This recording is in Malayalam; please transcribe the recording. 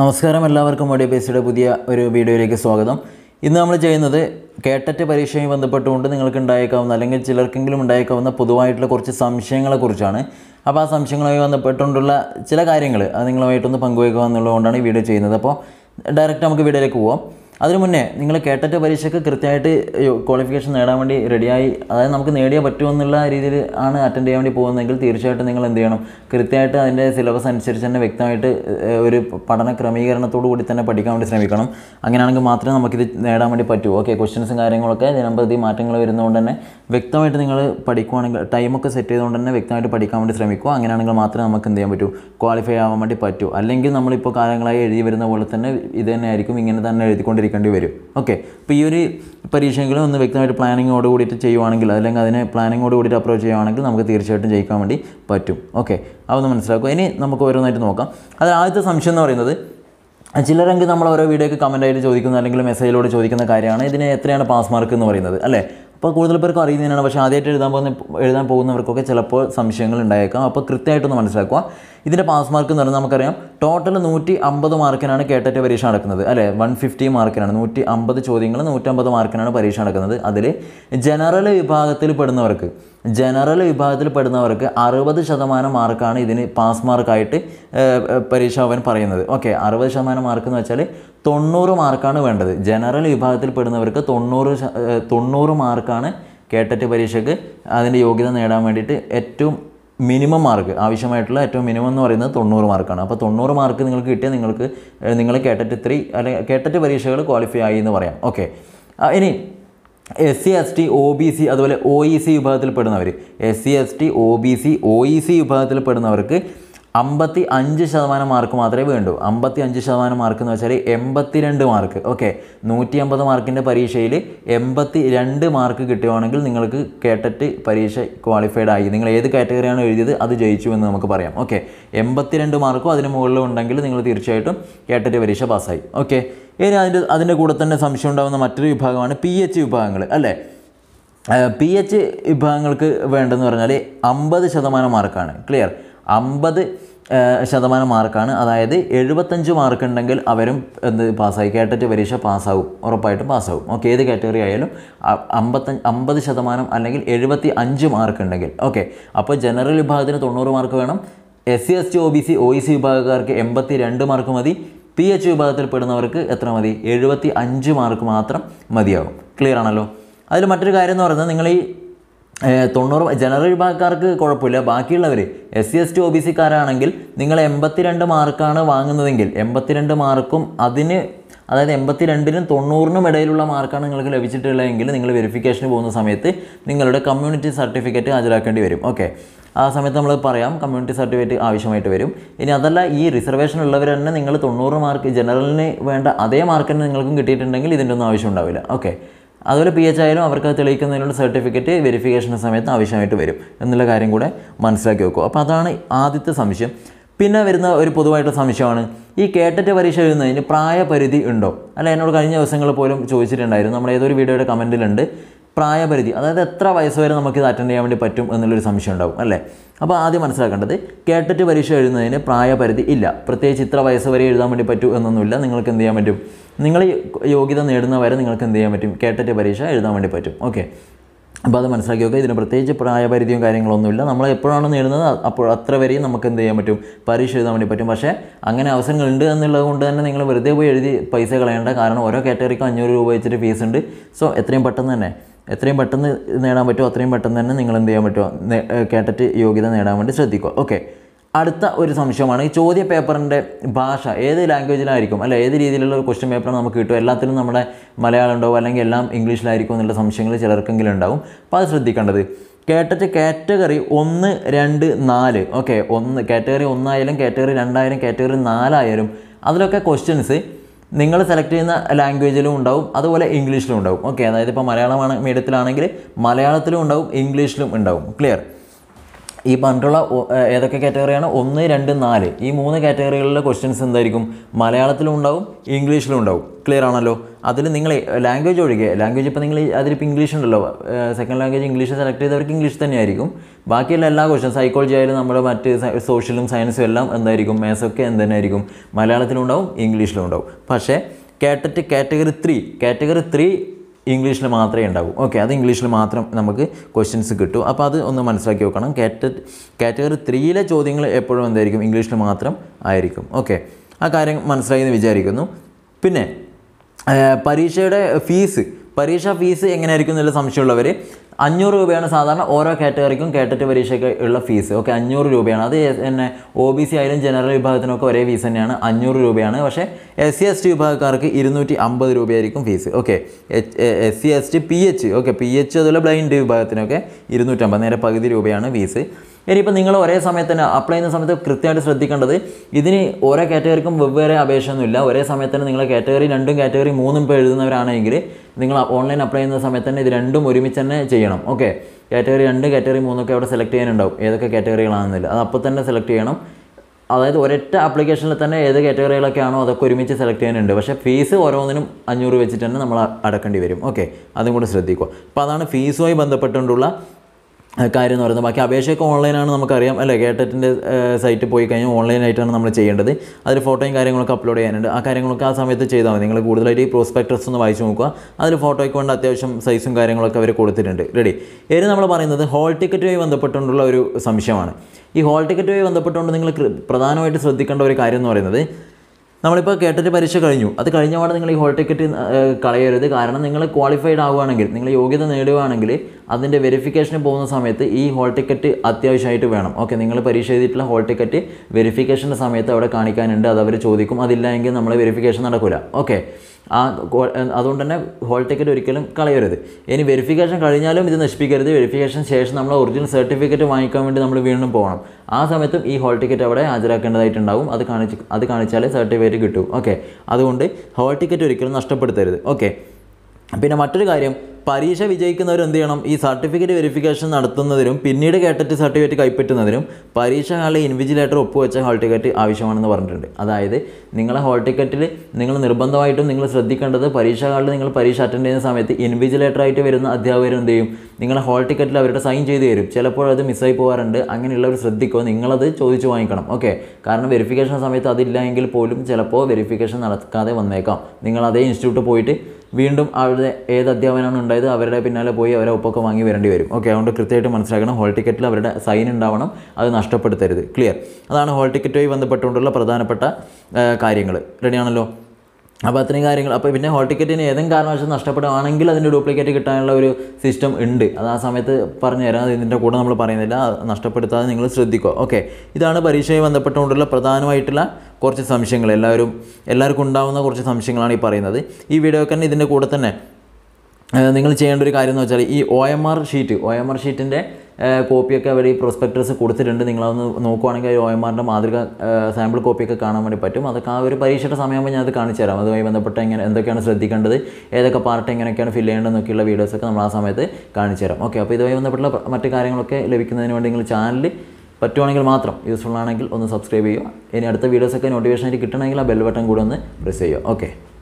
നമസ്കാരം എല്ലാവർക്കും ഓഡിയോ പേസിയുടെ പുതിയ ഒരു വീഡിയോയിലേക്ക് സ്വാഗതം ഇന്ന് നമ്മൾ ചെയ്യുന്നത് കേട്ടറ്റ് പരീക്ഷയുമായി ബന്ധപ്പെട്ടുകൊണ്ട് നിങ്ങൾക്ക് ഉണ്ടായേക്കാവുന്ന അല്ലെങ്കിൽ ചിലർക്കെങ്കിലും ഉണ്ടായേക്കാവുന്ന പൊതുവായിട്ടുള്ള കുറച്ച് സംശയങ്ങളെക്കുറിച്ചാണ് അപ്പോൾ ആ സംശയങ്ങളുമായി ബന്ധപ്പെട്ടുകൊണ്ടുള്ള ചില കാര്യങ്ങൾ അത് നിങ്ങളുമായിട്ടൊന്ന് പങ്കുവയ്ക്കുക എന്നുള്ളതുകൊണ്ടാണ് ഈ വീഡിയോ ചെയ്യുന്നത് അപ്പോൾ ഡയറക്റ്റ് നമുക്ക് വീഡിയോയിലേക്ക് പോവാം അതിനു മുന്നേ നിങ്ങൾ കേട്ടറ്റ പരീക്ഷയ്ക്ക് കൃത്യമായിട്ട് ക്വാളിഫിക്കേഷൻ നേടാൻ വേണ്ടി റെഡിയായി അതായത് നമുക്ക് നേടിയേ പറ്റുമെന്നുള്ള രീതിയിൽ ആണ് അറ്റൻഡ് ചെയ്യാൻ വേണ്ടി പോകുന്നതെങ്കിൽ തീർച്ചയായിട്ടും നിങ്ങൾ എന്ത് ചെയ്യണം കൃത്യമായിട്ട് അതിൻ്റെ സിലബസ് അനുസരിച്ച് തന്നെ വ്യക്തമായിട്ട് ഒരു പഠന ക്രമീകരണത്തോടു കൂടി തന്നെ പഠിക്കാൻ വേണ്ടി ശ്രമിക്കണം അങ്ങനെയാണെങ്കിൽ മാത്രമേ നമുക്കിത് നേടാൻ വേണ്ടി പറ്റൂ ഓക്കെ ക്വസ്റ്റ്യൻസും കാര്യങ്ങളൊക്കെ ദിനംപ്രതി മാറ്റങ്ങൾ വരുന്നതുകൊണ്ട് തന്നെ വ്യക്തമായിട്ട് നിങ്ങൾ പഠിക്കുവാണെങ്കിൽ ടൈമൊക്കെ സെറ്റ് ചെയ്തുകൊണ്ട് തന്നെ വ്യക്തമായിട്ട് പഠിക്കാൻ വേണ്ടി ശ്രമിക്കുക അങ്ങനെയാണെങ്കിൽ മാത്രമേ നമുക്ക് എന്ത് ചെയ്യാൻ പറ്റൂ ക്വാളിഫൈ ആവാൻ വേണ്ടി പറ്റൂ അല്ലെങ്കിൽ നമ്മളിപ്പോൾ കാലങ്ങളായി എഴുതി വരുന്ന പോലെ തന്നെ ഇത് തന്നെ ആയിരിക്കും ഇങ്ങനെ തന്നെ എഴുതിക്കൊണ്ട് കാത്തിരിക്കേണ്ടി വരും ഓക്കെ അപ്പോൾ ഈ ഒരു പരീക്ഷയെങ്കിലും ഒന്ന് വ്യക്തമായിട്ട് പ്ലാനിങ്ങോട് കൂടിയിട്ട് ചെയ്യുവാണെങ്കിൽ അല്ലെങ്കിൽ അതിനെ പ്ലാനിങ്ങോട് കൂടിയിട്ട് അപ്രോച്ച് ചെയ്യുവാണെങ്കിൽ നമുക്ക് തീർച്ചയായിട്ടും ജയിക്കാൻ വേണ്ടി പറ്റും ഓക്കെ അതൊന്ന് മനസ്സിലാക്കുക ഇനി നമുക്ക് ഓരോന്നായിട്ട് നോക്കാം അത് ആദ്യത്തെ സംശയം എന്ന് പറയുന്നത് ചിലരെങ്കിൽ നമ്മൾ ഓരോ വീഡിയോയ്ക്ക് കമൻ്റായിട്ട് ചോദിക്കുന്ന അല്ലെങ്കിൽ മെസ്സേജിലൂടെ ചോദിക്കുന്ന കാര്യമാണ് ഇതിന് എത്രയാണ് പാസ് മാർക്ക് എന്ന് പറയുന്നത് അല്ലേ അപ്പോൾ കൂടുതൽ പേർക്കും അറിയുന്നതിനാണ് പക്ഷേ ആദ്യമായിട്ട് എഴുതാൻ പോകുന്ന എഴുതാൻ പോകുന്നവർക്കൊക്കെ ചിലപ്പോൾ സംശയങ്ങൾ ഉണ്ടായേക്കാം അപ്പോൾ കൃത്യമായിട്ടൊന്ന് മനസ്സിലാക്കുക ഇതിൻ്റെ പാസ് മാർക്ക് എന്ന് പറഞ്ഞാൽ നമുക്കറിയാം ടോട്ടൽ നൂറ്റി അമ്പത് മാർക്കിനാണ് കേട്ടറ്റ പരീക്ഷ നടക്കുന്നത് അല്ലേ വൺ ഫിഫ്റ്റി മാർക്കിനാണ് നൂറ്റി അമ്പത് ചോദ്യങ്ങൾ അമ്പത് മാർക്കിനാണ് പരീക്ഷ നടക്കുന്നത് അതിൽ ജനറൽ വിഭാഗത്തിൽ പെടുന്നവർക്ക് ജനറൽ വിഭാഗത്തിൽ പെടുന്നവർക്ക് അറുപത് ശതമാനം മാർക്കാണ് ഇതിന് പാസ് മാർക്കായിട്ട് പരീക്ഷാഭവൻ പറയുന്നത് ഓക്കെ അറുപത് ശതമാനം മാർക്ക് എന്ന് വെച്ചാൽ തൊണ്ണൂറ് മാർക്കാണ് വേണ്ടത് ജനറൽ വിഭാഗത്തിൽ പെടുന്നവർക്ക് തൊണ്ണൂറ് തൊണ്ണൂറ് മാർക്കാണ് കേട്ടറ്റ് പരീക്ഷയ്ക്ക് അതിൻ്റെ യോഗ്യത നേടാൻ വേണ്ടിയിട്ട് ഏറ്റവും മിനിമം മാർക്ക് ആവശ്യമായിട്ടുള്ള ഏറ്റവും മിനിമം എന്ന് പറയുന്നത് തൊണ്ണൂറ് മാർക്കാണ് അപ്പോൾ തൊണ്ണൂറ് മാർക്ക് നിങ്ങൾക്ക് കിട്ടിയാൽ നിങ്ങൾക്ക് നിങ്ങൾ കേട്ടറ്റ് ത്രീ അല്ലെങ്കിൽ കേട്ടറ്റ് പരീക്ഷകൾ ക്വാളിഫൈ ആയി എന്ന് പറയാം ഓക്കെ ഇനി S C S T O B C അതുപോലെ ഒ ഇ സി വിഭാഗത്തിൽ പെടുന്നവർ S C S T O B C O E C വിഭാഗത്തിൽ പെടുന്നവർക്ക് അമ്പത്തി അഞ്ച് ശതമാനം മാർക്ക് മാത്രമേ വേണ്ടൂ അമ്പത്തി അഞ്ച് ശതമാനം മാർക്ക് എന്ന് വെച്ചാൽ എൺപത്തിരണ്ട് മാർക്ക് ഓക്കെ നൂറ്റി അമ്പത് മാർക്കിൻ്റെ പരീക്ഷയിൽ എൺപത്തി രണ്ട് മാർക്ക് കിട്ടുകയാണെങ്കിൽ നിങ്ങൾക്ക് കേട്ടിട്ട് പരീക്ഷ ക്വാളിഫൈഡ് ആയി നിങ്ങൾ ഏത് കാറ്റഗറിയാണ് എഴുതിയത് അത് ജയിച്ചു എന്ന് നമുക്ക് പറയാം ഓക്കെ എൺപത്തിരണ്ട് മാർക്കും അതിന് മുകളിൽ ഉണ്ടെങ്കിൽ നിങ്ങൾ തീർച്ചയായിട്ടും കേട്ടിട്ട് പരീക്ഷ പാസ്സായി ഓക്കെ ഇനി അതിൻ്റെ അതിൻ്റെ കൂടെ തന്നെ സംശയം ഉണ്ടാകുന്ന മറ്റൊരു വിഭാഗമാണ് പി എച്ച് വിഭാഗങ്ങൾ അല്ലേ പി എച്ച് വിഭാഗങ്ങൾക്ക് വേണ്ടതെന്ന് പറഞ്ഞാൽ അമ്പത് ശതമാനം മാർക്കാണ് ക്ലിയർ അമ്പത് ശതമാനം മാർക്കാണ് അതായത് എഴുപത്തഞ്ച് മാർക്ക് ഉണ്ടെങ്കിൽ അവരും എന്ത് പാസ്സായി കേട്ടറ്റ് പരീക്ഷ പാസ്സാവും ഉറപ്പായിട്ടും പാസ്സാവും ഓക്കെ ഏത് കാറ്റഗറി ആയാലും അമ്പത്തഞ്ച് അമ്പത് ശതമാനം അല്ലെങ്കിൽ എഴുപത്തി അഞ്ച് മാർക്ക് ഉണ്ടെങ്കിൽ ഓക്കെ അപ്പോൾ ജനറൽ വിഭാഗത്തിന് തൊണ്ണൂറ് മാർക്ക് വേണം S C S T O B C O E C വിഭാഗക്കാർക്ക് എൺപത്തി രണ്ട് മാർക്ക് മതി പി എച്ച് വിഭാഗത്തിൽ പെടുന്നവർക്ക് എത്ര മതി എഴുപത്തി അഞ്ച് മാർക്ക് മാത്രം മതിയാകും ക്ലിയർ ആണല്ലോ അതിൽ മറ്റൊരു കാര്യം എന്ന് പറയുന്നത് നിങ്ങൾ ഈ തൊണ്ണൂറ് ജനറൽ വിഭാഗക്കാർക്ക് കുഴപ്പമില്ല ബാക്കിയുള്ളവർ S C S T O B സിക്കാരാണെങ്കിൽ നിങ്ങൾ എൺപത്തിരണ്ട് മാർക്കാണ് വാങ്ങുന്നതെങ്കിൽ എൺപത്തിരണ്ട് മാർക്കും അതിന് അതായത് എൺപത്തിരണ്ടിനും തൊണ്ണൂറിനും ഇടയിലുള്ള മാർക്കാണ് നിങ്ങൾക്ക് ലഭിച്ചിട്ടുള്ളതെങ്കിൽ നിങ്ങൾ വെരിഫിക്കേഷന് പോകുന്ന സമയത്ത് നിങ്ങളുടെ കമ്മ്യൂണിറ്റി സർട്ടിഫിക്കറ്റ് ഹാജരാക്കേണ്ടി വരും ഓക്കെ ആ സമയത്ത് നമ്മൾ പറയാം കമ്മ്യൂണിറ്റി സർട്ടിഫിക്കറ്റ് ആവശ്യമായിട്ട് വരും ഇനി അതല്ല ഈ റിസർവേഷൻ ഉള്ളവർ തന്നെ നിങ്ങൾ തൊണ്ണൂറ് മാർക്ക് ജനറലിന് വേണ്ട അതേ മാർക്ക് തന്നെ നിങ്ങൾക്കും കിട്ടിയിട്ടുണ്ടെങ്കിൽ ഇതിൻ്റെ ഒന്നും ആവശ്യം ഉണ്ടാവില്ല ഓക്കെ അതുപോലെ പി എച്ച് ആയാലും അവർക്ക് തെളിയിക്കുന്നതിനുള്ള സർട്ടിഫിക്കറ്റ് വെരിഫിക്കേഷൻ്റെ സമയത്ത് ആവശ്യമായിട്ട് വരും എന്നുള്ള കാര്യം കൂടെ മനസ്സിലാക്കി വെക്കുക അപ്പോൾ അതാണ് ആദ്യത്തെ സംശയം പിന്നെ വരുന്ന ഒരു പൊതുവായിട്ടുള്ള സംശയമാണ് ഈ കേട്ടറ്റ പരീക്ഷ എഴുതുന്നതിന് പ്രായപരിധി ഉണ്ടോ അല്ല എന്നോട് കഴിഞ്ഞ ദിവസങ്ങൾ പോലും ചോദിച്ചിട്ടുണ്ടായിരുന്നു നമ്മുടെ ഏതൊരു വീഡിയോയുടെ കമൻറ്റിലുണ്ട് പ്രായപരിധി അതായത് എത്ര വയസ്സ് വരെ നമുക്ക് ഇത് അറ്റൻഡ് ചെയ്യാൻ വേണ്ടി പറ്റും എന്നുള്ളൊരു സംശയം ഉണ്ടാവും അല്ലേ അപ്പോൾ ആദ്യം മനസ്സിലാക്കേണ്ടത് കേട്ടിട്ട് പരീക്ഷ എഴുതുന്നതിന് പ്രായപരിധി ഇല്ല പ്രത്യേകിച്ച് ഇത്ര വയസ്സ് വരെ എഴുതാൻ വേണ്ടി പറ്റൂ എന്നൊന്നുമില്ല നിങ്ങൾക്ക് എന്ത് ചെയ്യാൻ പറ്റും നിങ്ങൾ യോഗ്യത നേടുന്ന വരെ നിങ്ങൾക്ക് എന്ത് ചെയ്യാൻ പറ്റും കേട്ടിട്ട് പരീക്ഷ എഴുതാൻ വേണ്ടി പറ്റും ഓക്കെ അപ്പോൾ അത് മനസ്സിലാക്കി നോക്കുക ഇതിന് പ്രത്യേകിച്ച് പ്രായപരിധിയും കാര്യങ്ങളൊന്നുമില്ല നമ്മൾ എപ്പോഴാണ് നേടുന്നത് അപ്പോൾ അത്ര വരെയും നമുക്ക് എന്ത് ചെയ്യാൻ പറ്റും പരീക്ഷ എഴുതാൻ വേണ്ടി പറ്റും പക്ഷേ അങ്ങനെ അവസരങ്ങളുണ്ട് എന്നുള്ളത് കൊണ്ട് തന്നെ നിങ്ങൾ വെറുതെ പോയി എഴുതി പൈസ കളയേണ്ട കാരണം ഓരോ കാറ്റഗറിക്കും അഞ്ഞൂറ് രൂപ വെച്ചിട്ട് ഫീസ് ഉണ്ട് സോ എത്രയും പെട്ടെന്ന് തന്നെ എത്രയും പെട്ടെന്ന് നേടാൻ പറ്റുമോ അത്രയും പെട്ടെന്ന് തന്നെ നിങ്ങൾ എന്ത് ചെയ്യാൻ പറ്റുമോ കേട്ടിട്ട് യോഗ്യത നേടാൻ വേണ്ടി ശ്രദ്ധിക്കുക ഓക്കെ അടുത്ത ഒരു സംശയമാണ് ഈ ചോദ്യ പേപ്പറിൻ്റെ ഭാഷ ഏത് ലാംഗ്വേജിലായിരിക്കും അല്ലെ ഏത് രീതിയിലുള്ള ഒരു ക്വസ്റ്റ്യൻ പേപ്പർ നമുക്ക് കിട്ടും എല്ലാത്തിലും നമ്മുടെ മലയാളം ഉണ്ടാവും അല്ലെങ്കിൽ എല്ലാം ഇംഗ്ലീഷിലായിരിക്കും എന്നുള്ള സംശയങ്ങൾ ചിലർക്കെങ്കിലും ഉണ്ടാവും അപ്പോൾ അത് ശ്രദ്ധിക്കേണ്ടത് കേട്ടറ്റ് കാറ്റഗറി ഒന്ന് രണ്ട് നാല് ഓക്കെ ഒന്ന് കാറ്റഗറി ഒന്നായാലും കാറ്റഗറി രണ്ടായാലും കാറ്റഗറി നാലായാലും അതിലൊക്കെ ക്വസ്റ്റ്യൻസ് നിങ്ങൾ സെലക്ട് ചെയ്യുന്ന ലാംഗ്വേജിലും ഉണ്ടാവും അതുപോലെ ഇംഗ്ലീഷിലും ഉണ്ടാവും ഓക്കെ അതായത് ഇപ്പോൾ മലയാളമാണ് മീഡിയത്തിലാണെങ്കിൽ മലയാളത്തിലും ഉണ്ടാവും ഇംഗ്ലീഷിലും ഉണ്ടാവും ക്ലിയർ ഈ പണ്ടുള്ള ഏതൊക്കെ കാറ്റഗറിയാണ് ഒന്ന് രണ്ട് നാല് ഈ മൂന്ന് കാറ്റഗറികളിലെ ക്വസ്റ്റ്യൻസ് എന്തായിരിക്കും മലയാളത്തിലും ഉണ്ടാവും ഇംഗ്ലീഷിലും ഉണ്ടാവും ക്ലിയർ ആണല്ലോ അതിൽ നിങ്ങൾ ലാംഗ്വേജ് ഒഴികെ ലാംഗ്വേജ് ഇപ്പോൾ നിങ്ങൾ അതിലിപ്പോൾ ഇംഗ്ലീഷ് ഉണ്ടല്ലോ സെക്കൻഡ് ലാംഗ്വേജ് ഇംഗ്ലീഷ് സെലക്ട് ചെയ്തവർക്ക് ഇംഗ്ലീഷ് തന്നെയായിരിക്കും ബാക്കിയുള്ള എല്ലാ ക്വസ്റ്റ്യൻ സൈക്കോളജി ആയാലും നമ്മുടെ മറ്റ് സോഷ്യലും സയൻസും എല്ലാം എന്തായിരിക്കും മാത്സൊക്കെ എന്തായിരിക്കും മലയാളത്തിലും മലയാളത്തിലുണ്ടാവും ഇംഗ്ലീഷിലും ഉണ്ടാവും പക്ഷേ കാറ്ററ്റ് കാറ്റഗറി ത്രീ കാറ്റഗറി ത്രീ ഇംഗ്ലീഷിൽ മാത്രമേ ഉണ്ടാവും ഓക്കെ അത് ഇംഗ്ലീഷിൽ മാത്രം നമുക്ക് ക്വസ്റ്റ്യൻസ് കിട്ടും അപ്പോൾ അത് ഒന്ന് മനസ്സിലാക്കി വെക്കണം കാറ്റ കാറ്റഗറി ത്രീയിലെ ചോദ്യങ്ങൾ എപ്പോഴും എന്തായിരിക്കും ഇംഗ്ലീഷിൽ മാത്രം ആയിരിക്കും ഓക്കെ ആ കാര്യം മനസ്സിലായി എന്ന് വിചാരിക്കുന്നു പിന്നെ പരീക്ഷയുടെ ഫീസ് പരീക്ഷ ഫീസ് എങ്ങനെയായിരിക്കും എന്നുള്ള സംശയമുള്ളവർ അഞ്ഞൂറ് രൂപയാണ് സാധാരണ ഓരോ കാറ്റഗറിക്കും കേട്ടിട്ട് പരീക്ഷയ്ക്ക് ഉള്ള ഫീസ് ഓക്കെ അഞ്ഞൂറ് രൂപയാണ് അത് പിന്നെ ഒ ബി സി ആയാലും ജനറൽ വിഭാഗത്തിനൊക്കെ ഒരേ ഫീസ് തന്നെയാണ് അഞ്ഞൂറ് രൂപയാണ് പക്ഷേ എസ് സി എസ് ടി വിഭാഗക്കാർക്ക് ഇരുന്നൂറ്റി അമ്പത് രൂപയായിരിക്കും fees okay S C S T P H okay P H അതുപോലെ ബ്ലൈൻഡ് വിഭാഗത്തിനൊക്കെ ഇരുന്നൂറ്റമ്പത് നേരെ പകുതി രൂപയാണ് ഫീസ് ഇനി ഇനിയിപ്പോൾ നിങ്ങൾ ഒരേ സമയത്ത് തന്നെ അപ്ലൈ ചെയ്യുന്ന സമയത്ത് കൃത്യമായിട്ട് ശ്രദ്ധിക്കേണ്ടത് ഇതിന് ഓരോ കാറ്റഗറിക്കും വെവ്വേറെ അപേക്ഷയൊന്നുമില്ല ഒരേ സമയത്ത് തന്നെ നിങ്ങളെ കാറ്റഗറി രണ്ടും കാറ്റഗറി മൂന്നും ഇപ്പോൾ എഴുതുന്നവരാണെങ്കിൽ നിങ്ങൾ ഓൺലൈൻ അപ്ലൈ ചെയ്യുന്ന സമയത്ത് തന്നെ ഇത് രണ്ടും ഒരുമിച്ച് തന്നെ ചെയ്യണം ഓക്കെ കാറ്റഗറി രണ്ട് കാറ്റഗറി മൂന്നൊക്കെ അവിടെ സെലക്ട് ചെയ്യാനുണ്ടാവും ഏതൊക്കെ കാറ്റഗറികളാണെന്നില്ല അത് അപ്പോൾ തന്നെ സെലക്ട് ചെയ്യണം അതായത് ഒരൊറ്റ ആപ്ലിക്കേഷനിൽ തന്നെ ഏത് കാറ്റഗറികളൊക്കെ ആണോ അതൊക്കെ ഒരുമിച്ച് സെലക്ട് ചെയ്യാനുണ്ട് പക്ഷേ ഫീസ് ഓരോന്നിനും അഞ്ഞൂറ് വെച്ചിട്ട് തന്നെ നമ്മൾ അടക്കേണ്ടി വരും ഓക്കെ അതും കൂടെ ശ്രദ്ധിക്കുക അപ്പോൾ അതാണ് ഫീസുമായി ബന്ധപ്പെട്ടുകൊണ്ടുള്ള കാര്യം എന്ന് പറയുന്നത് ബാക്കി അപേക്ഷയൊക്കെ ഓൺലൈനാണ് നമുക്കറിയാം അല്ലേ കേട്ടറ്റിൻ്റെ സൈറ്റിൽ പോയി കഴിഞ്ഞാൽ ഓൺലൈനായിട്ടാണ് നമ്മൾ ചെയ്യേണ്ടത് അതിൽ ഫോട്ടോയും കാര്യങ്ങളൊക്കെ അപ്ലോഡ് ചെയ്യാനുണ്ട് ആ കാര്യങ്ങളൊക്കെ ആ സമയത്ത് ചെയ്താൽ മതി നിങ്ങൾ കൂടുതലായിട്ട് ഈ പ്രോസ്പെക്ടസ് ഒന്ന് വായിച്ചു നോക്കുക അതിൽ ഫോട്ടോയ്ക്ക് വേണ്ട അത്യാവശ്യം സൈസും കാര്യങ്ങളൊക്കെ അവർ കൊടുത്തിട്ടുണ്ട് റെഡി ഇനി നമ്മൾ പറയുന്നത് ഹോൾ ടിക്കറ്റുമായി ബന്ധപ്പെട്ടുകൊണ്ടുള്ള ഒരു സംശയമാണ് ഈ ഹോൾ ടിക്കറ്റുമായി ബന്ധപ്പെട്ടുകൊണ്ട് നിങ്ങൾ പ്രധാനമായിട്ട് ശ്രദ്ധിക്കേണ്ട ഒരു കാര്യം എന്ന് പറയുന്നത് നമ്മളിപ്പോൾ കേട്ടിട്ട് പരീക്ഷ കഴിഞ്ഞു അത് കഴിഞ്ഞ പാടെ നിങ്ങൾ ഈ ഹോൾ ടിക്കറ്റ് കളയരുത് കാരണം നിങ്ങൾ ക്വാളിഫൈഡ് ആവുകയാണെങ്കിൽ നിങ്ങൾ യോഗ്യത നേടുകയാണെങ്കിൽ അതിൻ്റെ വെരിഫിക്കേഷന് പോകുന്ന സമയത്ത് ഈ ഹോൾ ടിക്കറ്റ് അത്യാവശ്യമായിട്ട് വേണം ഓക്കെ നിങ്ങൾ പരീക്ഷ എഴുതിയിട്ടുള്ള ഹോൾ ടിക്കറ്റ് വെരിഫിക്കേഷൻ്റെ സമയത്ത് അവിടെ കാണിക്കാനുണ്ട് അത് അവർ ചോദിക്കും അതില്ലെങ്കിൽ നമ്മൾ വെരിഫിക്കേഷൻ നടക്കില്ല ഓക്കെ ആ അതുകൊണ്ട് തന്നെ ഹോൾ ടിക്കറ്റ് ഒരിക്കലും കളയരുത് ഇനി വെരിഫിക്കേഷൻ കഴിഞ്ഞാലും ഇത് നശിപ്പിക്കരുത് വെരിഫിക്കേഷൻ ശേഷം നമ്മൾ ഒറിജിനൽ സർട്ടിഫിക്കറ്റ് വാങ്ങിക്കാൻ വേണ്ടി നമ്മൾ വീണ്ടും പോകണം ആ സമയത്തും ഈ ഹോൾ ടിക്കറ്റ് അവിടെ ഹാജരാക്കേണ്ടതായിട്ടുണ്ടാവും അത് കാണിച്ച് അത് കാണിച്ചാലേ സർട്ടിഫിക്കറ്റ് കിട്ടും ഓക്കെ അതുകൊണ്ട് ഹോൾ ടിക്കറ്റ് ഒരിക്കലും നഷ്ടപ്പെടുത്തരുത് ഓക്കെ പിന്നെ മറ്റൊരു കാര്യം പരീക്ഷ വിജയിക്കുന്നവർ എന്ത് ചെയ്യണം ഈ സർട്ടിഫിക്കറ്റ് വെരിഫിക്കേഷൻ നടത്തുന്നതിനും പിന്നീട് കേട്ടറ്റ് സർട്ടിഫിക്കറ്റ് കൈപ്പറ്റുന്നതിനും പരീക്ഷ ഹാളിൽ ഇൻവിജിലേറ്റർ ഒപ്പുവെച്ച ഹാൾ ടിക്കറ്റ് ആവശ്യമാണെന്ന് പറഞ്ഞിട്ടുണ്ട് അതായത് നിങ്ങളെ ഹാൾ ടിക്കറ്റിൽ നിങ്ങൾ നിർബന്ധമായിട്ടും നിങ്ങൾ ശ്രദ്ധിക്കേണ്ടത് പരീക്ഷ ഹാളിൽ നിങ്ങൾ പരീക്ഷ അറ്റൻഡ് ചെയ്യുന്ന സമയത്ത് ഇൻവിജിലേറ്റർ ആയിട്ട് വരുന്ന അധ്യാപകർ എന്ത് ചെയ്യും നിങ്ങളെ ഹാൾ ടിക്കറ്റിൽ അവരുടെ സൈൻ ചെയ്ത് തരും ചിലപ്പോൾ അത് മിസ്സായി പോകാറുണ്ട് അങ്ങനെയുള്ളവർ ശ്രദ്ധിക്കുക നിങ്ങളത് ചോദിച്ചു വാങ്ങിക്കണം ഓക്കെ കാരണം വെരിഫിക്കേഷൻ സമയത്ത് അതില്ലെങ്കിൽ പോലും ചിലപ്പോൾ വെരിഫിക്കേഷൻ നടക്കാതെ വന്നേക്കാം നിങ്ങളതേ ഇൻസ്റ്റിറ്റ്യൂട്ട് പോയിട്ട് വീണ്ടും അവരുടെ ഏത് അധ്യാപനമാണ് ഉണ്ടായത് അവരുടെ പിന്നാലെ പോയി അവരെ ഒപ്പൊക്കെ വാങ്ങി വരേണ്ടി വരും ഓക്കെ അതുകൊണ്ട് കൃത്യമായിട്ട് മനസ്സിലാക്കണം ഹോൾ ടിക്കറ്റിൽ അവരുടെ സൈൻ ഉണ്ടാവണം അത് നഷ്ടപ്പെടുത്തരുത് ക്ലിയർ അതാണ് ഹോൾ ടിക്കറ്റുമായി ബന്ധപ്പെട്ടുകൊണ്ടുള്ള പ്രധാനപ്പെട്ട കാര്യങ്ങൾ റെഡിയാണല്ലോ അപ്പോൾ അത്രയും കാര്യങ്ങൾ അപ്പോൾ പിന്നെ ഹോൾ ടിക്കറ്റിന് ഏതെങ്കിലും കാരണവശാൽ നഷ്ടപ്പെടുകയാണെങ്കിൽ അതിൻ്റെ ഡ്യൂപ്ലിക്കേറ്റ് കിട്ടാനുള്ള ഒരു സിസ്റ്റം ഉണ്ട് അത് ആ സമയത്ത് പറഞ്ഞു തരാം ഇതിൻ്റെ കൂടെ നമ്മൾ പറയുന്നില്ല നഷ്ടപ്പെടുത്താതെ നിങ്ങൾ ശ്രദ്ധിക്കുക ഓക്കെ ഇതാണ് പരീക്ഷയെ ബന്ധപ്പെട്ടുകൊണ്ടുള്ള പ്രധാനമായിട്ടുള്ള കുറച്ച് സംശയങ്ങൾ എല്ലാവരും എല്ലാവർക്കും ഉണ്ടാകുന്ന കുറച്ച് സംശയങ്ങളാണ് ഈ പറയുന്നത് ഈ വീഡിയോ തന്നെ ഇതിൻ്റെ കൂടെ തന്നെ നിങ്ങൾ ചെയ്യേണ്ട ഒരു കാര്യം എന്ന് വെച്ചാൽ ഈ O M R sheet O M R ഷീറ്റിൻ്റെ കോപ്പിയൊക്കെ അവർ ഈ പ്രോസ്പെക്ടസ് കൊടുത്തിട്ടുണ്ട് നിങ്ങളതൊന്ന് നോക്കുവാണെങ്കിൽ ഒ എം ആറിൻ്റെ മാതൃക സാമ്പിൾ കോപ്പിയൊക്കെ കാണാൻ വേണ്ടി പറ്റും അതൊക്കെ ആ ഒരു പരീക്ഷയുടെ സമയമാകുമ്പോൾ ഞാനത് കാണിച്ചു തരാം അതുമായി ബന്ധപ്പെട്ട് എങ്ങനെ എന്തൊക്കെയാണ് ശ്രദ്ധിക്കേണ്ടത് ഏതൊക്കെ പാർട്ട് എങ്ങനെയൊക്കെയാണ് ഫില്ല് എന്നൊക്കെയുള്ള വീഡിയോസൊക്കെ നമ്മൾ ആ സമയത്ത് കാണിച്ചു തരാം ഓക്കെ അപ്പോൾ ഇതുമായി ബന്ധപ്പെട്ടുള്ള മറ്റു കാര്യങ്ങളൊക്കെ ലഭിക്കുന്നതിന് വേണ്ടി നിങ്ങൾ ചാനൽ പറ്റുവാണെങ്കിൽ മാത്രം യൂസ്ഫുൾ ആണെങ്കിൽ ഒന്ന് സബ്സ്ക്രൈബ് ചെയ്യുക ഇനി അടുത്ത വീഡിയോസൊക്കെ നോട്ടിഫിക്കേഷൻ ആയിട്ട് കിട്ടണമെങ്കിൽ ആ ബെൽ ബട്ടൺ കൂടെ ഒന്ന് പ്രസ് ചെയ്യുക ഓക്കെ